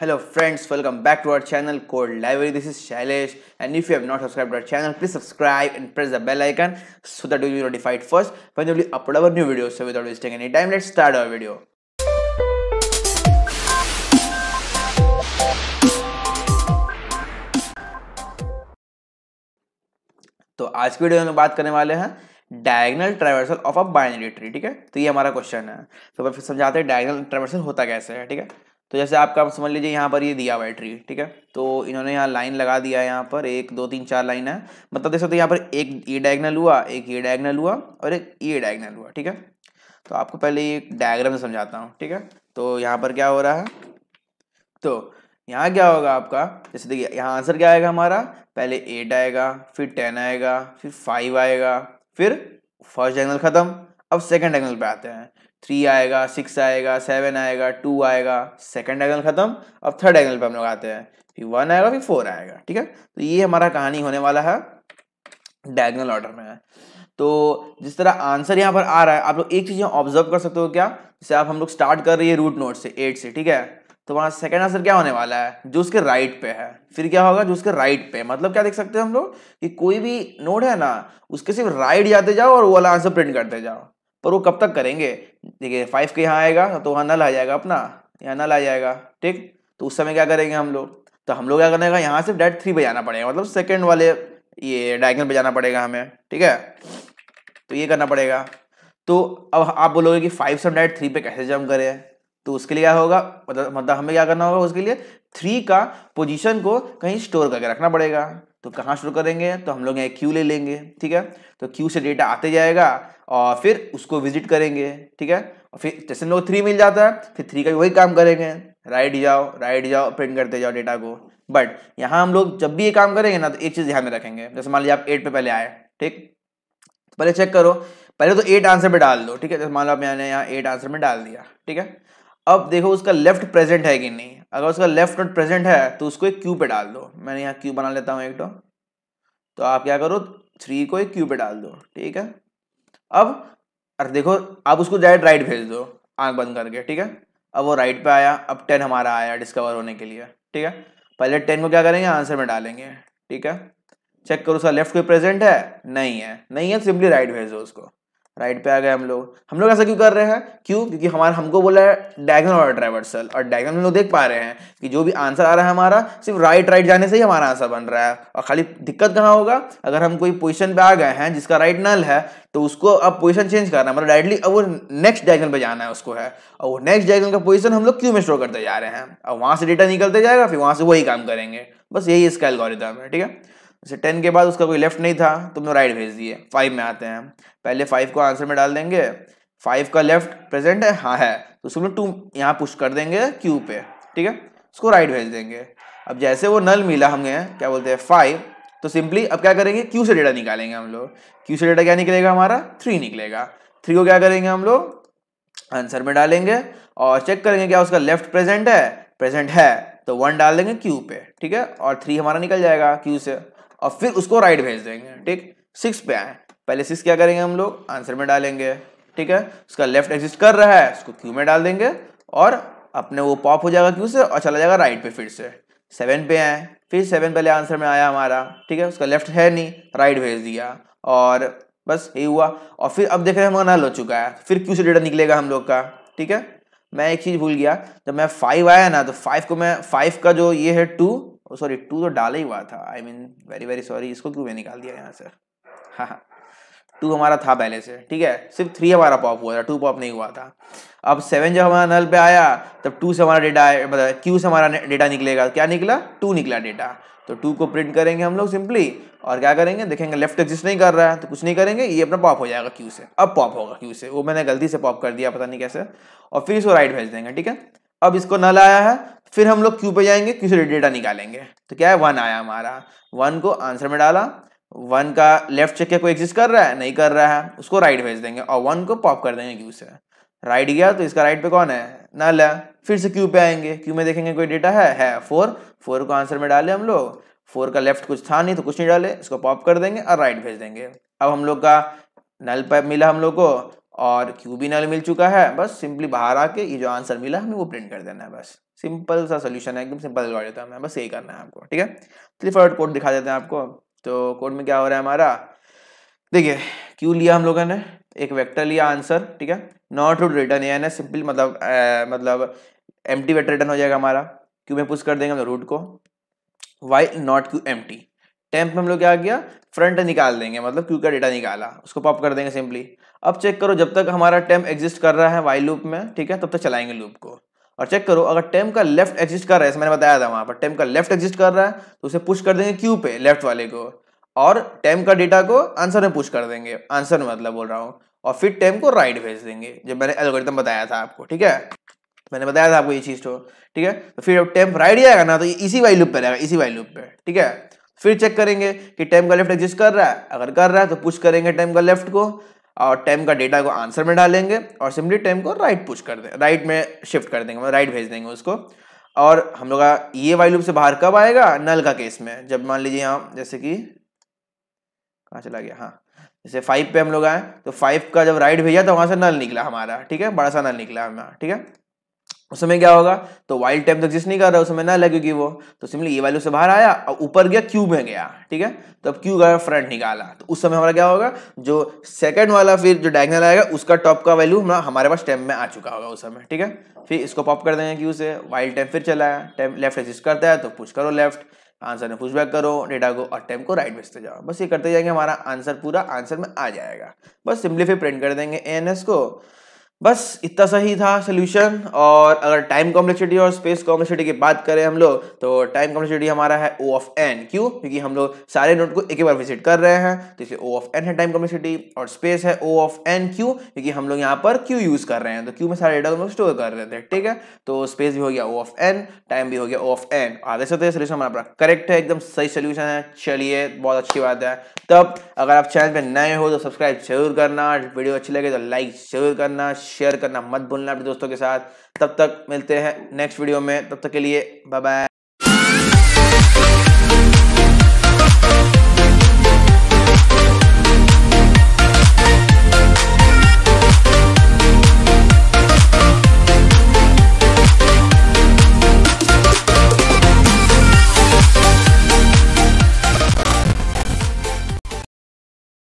Hello friends, welcome back to our channel called Library. This is Shailesh and if you have not subscribed to our channel, please subscribe and press the bell icon so that you will be notified first when we upload our new videos. So without wasting any time, let's start our video. तो आज की video में बात करने वाले हैं diagonal traversal of a binary tree ठीक है तो ये हमारा क्वेश्चन है तो फिर समझाते हैं डायगनल ट्राइवर्सल होता कैसे है ठीक है तो जैसे आपका आप समझ लीजिए यहाँ पर ये दिया हुआ है ट्री ठीक है तो इन्होंने यहाँ लाइन लगा दिया है यहाँ पर एक दो तीन चार लाइन है मतलब देख सकते यहाँ पर एक ये डायगनल हुआ एक ये डायगनल हुआ और एक ये डायगनल हुआ ठीक है तो आपको पहले ये डायग्राम से समझाता हूँ ठीक है तो यहाँ पर क्या हो रहा है तो यहाँ क्या होगा आपका जैसे देखिए यहाँ आंसर क्या आएगा हमारा पहले एट आएगा फिर टेन आएगा फिर फाइव आएगा फिर फर्स्ट डायगनल खत्म अब सेकेंड एंगल पे आते हैं थ्री आएगा सिक्स आएगा सेवन आएगा टू आएगा सेकेंड एंगल खत्म अब थर्ड एंगल पे हम लोग आते हैं फिर वन आएगा फिर फोर आएगा ठीक है तो ये हमारा कहानी होने वाला है डायगनल ऑर्डर में है तो जिस तरह आंसर यहाँ पर आ रहा है आप लोग एक चीज़ यहाँ ऑब्जर्व कर सकते हो क्या जैसे आप हम लोग स्टार्ट कर रही है रूट नोट से एट से ठीक है तो वहाँ सेकेंड आंसर क्या होने वाला है जो उसके राइट पे है फिर क्या होगा जो उसके राइट पे मतलब क्या देख सकते हैं हम लोग कि कोई भी नोड है ना उसके सिर्फ राइट जाते जाओ और वो वाला आंसर प्रिंट करते जाओ पर वो कब तक करेंगे देखिए फाइव के यहाँ आएगा तो वहाँ नल आ जाएगा अपना यहाँ नल आ जाएगा ठीक तो उस समय क्या करेंगे हम लोग तो हम लोग क्या करने का यहाँ से डेट थ्री बजाना पड़ेगा मतलब सेकेंड वाले ये डायगनल बजाना पड़ेगा हमें ठीक है तो ये करना पड़ेगा तो अब आप बोलोगे कि फाइव से हम डायरेक्ट थ्री पे कैसे जम करें तो उसके लिए क्या होगा मतलब मतलब हमें क्या करना होगा उसके लिए थ्री का पोजीशन को कहीं स्टोर करके रखना पड़ेगा तो कहाँ शुरू करेंगे तो हम लोग यहाँ क्यू ले लेंगे ठीक है तो क्यू से डेटा आते जाएगा और फिर उसको विजिट करेंगे ठीक है और फिर जैसे लोग थ्री मिल जाता है फिर थ्री का वही काम करेंगे राइट जाओ राइट जाओ प्रिंट करते जाओ डेटा को बट यहाँ हम लोग जब भी ये काम करेंगे ना तो एक चीज़ ध्यान में रखेंगे जैसे मान लीजिए आप एट पे पहले आए ठीक तो पहले चेक करो पहले तो एट आंसर में डाल दो ठीक है जैसे मान लो आप मैंने यहाँ एट आंसर में डाल दिया ठीक है अब देखो उसका लेफ्ट प्रेजेंट है कि नहीं अगर उसका लेफ्ट नोट प्रेजेंट है तो उसको एक क्यू पे डाल दो मैंने यहाँ क्यू बना लेता हूँ एक तो, तो आप क्या करो थ्री को एक क्यू पे डाल दो ठीक है अब अरे देखो आप उसको डायरेक्ट राइट भेज दो आँख बंद करके ठीक है अब वो राइट पे आया अब टेन हमारा आया डिस्कवर होने के लिए ठीक है पहले टेन को क्या करेंगे आंसर में डालेंगे ठीक है चेक करो उसका लेफ्ट कोई प्रेजेंट है नहीं है नहीं है सिंपली तो राइट भेज दो उसको राइट पे आ गए हम लोग हम लोग ऐसा क्यों कर रहे हैं क्यों क्योंकि हमारे हमको बोला है डायगनल और ड्राइवर्सल और डायगनल हम लोग देख पा रहे हैं कि जो भी आंसर आ रहा है हमारा सिर्फ राइट राइट जाने से ही हमारा आंसर बन रहा है और खाली दिक्कत कहाँ होगा अगर हम कोई पोजिशन पे आ गए हैं जिसका राइट नल है तो उसको अब पोजिशन चेंज करना है मतलब डायरेक्टली अब वो नेक्स्ट डायगन पे जाना है उसको है और वो नेक्स्ट डायगन का पोजिशन हम लोग क्यों में स्टोर करते जा रहे हैं अब वहाँ से डेटा निकलते जाएगा फिर वहाँ से वही काम करेंगे बस यही इसका एल्गोरिथम है ठीक है जैसे टेन के बाद उसका कोई लेफ्ट नहीं था तुमने राइट भेज दिए फाइव में आते हैं पहले फाइव को आंसर में डाल देंगे फाइव का लेफ्ट प्रेजेंट है हाँ है तो उसमें टू यहाँ पुश कर देंगे क्यू पे ठीक है उसको राइट भेज देंगे अब जैसे वो नल मिला हमें क्या बोलते हैं फाइव तो सिंपली अब क्या करेंगे क्यू से डेटा निकालेंगे हम लोग क्यू से डेटा क्या निकलेगा हमारा थ्री निकलेगा थ्री को क्या करेंगे हम लोग आंसर में डालेंगे और चेक करेंगे क्या उसका लेफ्ट प्रेजेंट है प्रेजेंट है तो वन डाल देंगे क्यू पे ठीक है और थ्री हमारा निकल जाएगा क्यू से और फिर उसको राइट भेज देंगे ठीक सिक्स पे आए पहले सिक्स क्या करेंगे हम लोग आंसर में डालेंगे ठीक है उसका लेफ्ट एग्जिस्ट कर रहा है उसको क्यू में डाल देंगे और अपने वो पॉप हो जाएगा क्यू से और चला जाएगा राइट पे फिर से सेवन पे आए फिर सेवन पहले आंसर में आया हमारा ठीक है उसका लेफ्ट है नहीं राइट भेज दिया और बस यही हुआ और फिर अब देख रहे हैं हमारा नल हो चुका है फिर क्यू से डेटा निकलेगा हम लोग का ठीक है मैं एक चीज़ भूल गया जब मैं फाइव आया ना तो फाइव को मैं फाइव का जो ये है टू सॉरी oh, टू तो डाला ही हुआ था I mean very very sorry इसको क्यों मैं निकाल दिया यहाँ से हाँ टू हाँ। हमारा था पहले से ठीक है सिर्फ थ्री हमारा पॉप हुआ था टू पॉप नहीं हुआ था अब सेवन जब हमारा नल पे आया तब टू से हमारा डेटा मतलब क्यू से हमारा डेटा निकलेगा क्या निकला टू निकला डेटा तो टू को प्रिंट करेंगे हम लोग सिंपली और क्या करेंगे देखेंगे लेफ्ट एग्जिस्ट नहीं कर रहा है तो कुछ नहीं करेंगे ये अपना पॉप हो जाएगा क्यू से अब पॉप होगा क्यू से वो मैंने गलती से पॉप कर दिया पता नहीं कैसे और फिर इसको राइट भेज देंगे ठीक है अब इसको नल आया है फिर हम लोग क्यू पे जाएंगे क्यू से डेटा निकालेंगे तो क्या है वन आया हमारा वन को आंसर में डाला वन का लेफ्ट चेक क्या कोई एग्जिस्ट कर रहा है नहीं कर रहा है उसको राइट भेज देंगे और वन को पॉप कर देंगे क्यू से राइट गया तो इसका राइट पे कौन है नल है फिर से क्यू पे आएंगे क्यू में देखेंगे कोई डेटा है है फोर फोर को आंसर में डाले हम लोग फोर का लेफ्ट कुछ था नहीं तो कुछ नहीं डाले इसको पॉप कर देंगे और राइट भेज देंगे अब हम लोग का नल पे मिला हम लोग को और क्यू भी नल मिल चुका है बस सिंपली बाहर आके ये जो आंसर मिला हमें वो प्रिंट कर देना है बस सिंपल सा सोल्यूशन है एकदम सिंपल लगा देता है बस यही करना है आपको ठीक है चलिए फॉरवर्ड कोड दिखा देते हैं आपको तो कोड में क्या हो रहा है हमारा देखिए क्यू लिया हम लोगों ने एक वेक्टर लिया आंसर ठीक है नॉट रूट रिटर्न ये है सिंपल मतलब ए, मतलब एम टी वेक्टर रिटर्न हो जाएगा हमारा क्यू में पुश कर देंगे हम रूट को while not q empty temp में हम लोग क्या आ गया फ्रंट निकाल देंगे मतलब क्यू का डेटा निकाला उसको पॉप कर देंगे सिंपली अब चेक करो जब तक हमारा टेम एग्जिस्ट कर रहा है वाई लूप में ठीक है तब तक चलाएंगे लूप को और चेक करो अगर टेम का लेफ्ट एग्जिस्ट कर रहा है मैंने बताया था वहां पर टेम का लेफ्ट एग्जिस्ट कर रहा है तो उसे पुश कर देंगे क्यू पे लेफ्ट वाले को और टेम का डेटा को आंसर में पुश कर देंगे आंसर में मतलब बोल रहा हूँ और फिर टेम को राइट भेज देंगे जब मैंने एल्गोरिथम बताया था आपको ठीक है मैंने बताया था आपको ये चीज तो ठीक है तो फिर टेम टेम्प राइट जाएगा ना तो इसी वाई लूप पर रहेगा इसी वाई लूप पे ठीक है फिर चेक करेंगे कि टाइम का लेफ्ट एग्जिस्ट कर रहा है अगर कर रहा है तो पुश करेंगे टाइम का लेफ्ट को और टाइम का डेटा को आंसर में डालेंगे और सिंपली टाइम को राइट पुश कर दें राइट में शिफ्ट कर देंगे राइट मतलब भेज देंगे उसको और हम लोग का ये वाई लूप से बाहर कब आएगा नल का केस में जब मान लीजिए यहाँ जैसे कि कहाँ चला गया हाँ जैसे फाइव पे हम लोग आए तो फाइव का जब राइट भेजा तो वहाँ से नल निकला हमारा ठीक है बड़ा सा नल निकला हमारा ठीक है उस समय क्या होगा तो वाइल्ड टाइप तो एग्जिस्ट नहीं कर रहा उस समय ना लगेगी वो तो सिंपली ये वैल्यू से बाहर आया और ऊपर गया क्यू में गया ठीक है तो अब क्यू का फ्रंट निकाला तो उस समय हमारा क्या होगा जो सेकंड वाला फिर जो डायगनल आएगा उसका टॉप का वैल्यू हमारा हमारे पास टेम में आ चुका होगा उस समय ठीक है फिर इसको पॉप कर देंगे क्यू से वाइल्ड टाइम फिर चलाया टाइम लेफ्ट एग्जिस्ट करता है तो पुश करो लेफ्ट आंसर में पुश बैक करो डेटा को और टाइम को राइट भेजते जाओ बस ये करते जाएंगे हमारा आंसर पूरा आंसर में आ जाएगा बस सिंपली फिर प्रिंट कर देंगे ए को बस इतना सही था सोल्यूशन और अगर टाइम कॉम्प्लेक्सिटी और स्पेस कॉम्प्लेक्सिटी की बात करें हम लोग तो टाइम कॉम्प्लेक्सिटी हमारा है ओ ऑफ एन क्यों क्योंकि हम लोग सारे नोट को एक एक बार विजिट कर रहे हैं तो इसलिए ओ ऑफ एन है टाइम कॉम्प्लेक्सिटी और स्पेस है ओ ऑफ एन क्यू क्योंकि हम लोग यहाँ पर क्यू यूज कर रहे हैं तो क्यू में सारे डेटा स्टोर कर रहे थे ठीक है तो स्पेस भी हो गया ओ ऑफ एन टाइम भी हो गया ओ ऑफ एन आगे हैं सोल्यूशन हमारा करेक्ट है एकदम सही सोल्यूशन है चलिए बहुत अच्छी बात है तब अगर आप चैनल पर नए हो तो सब्सक्राइब जरूर करना वीडियो अच्छी लगे तो लाइक जरूर करना शेयर करना मत भूलना अपने दोस्तों के साथ तब तक मिलते हैं नेक्स्ट वीडियो में तब तक के लिए बाय बाय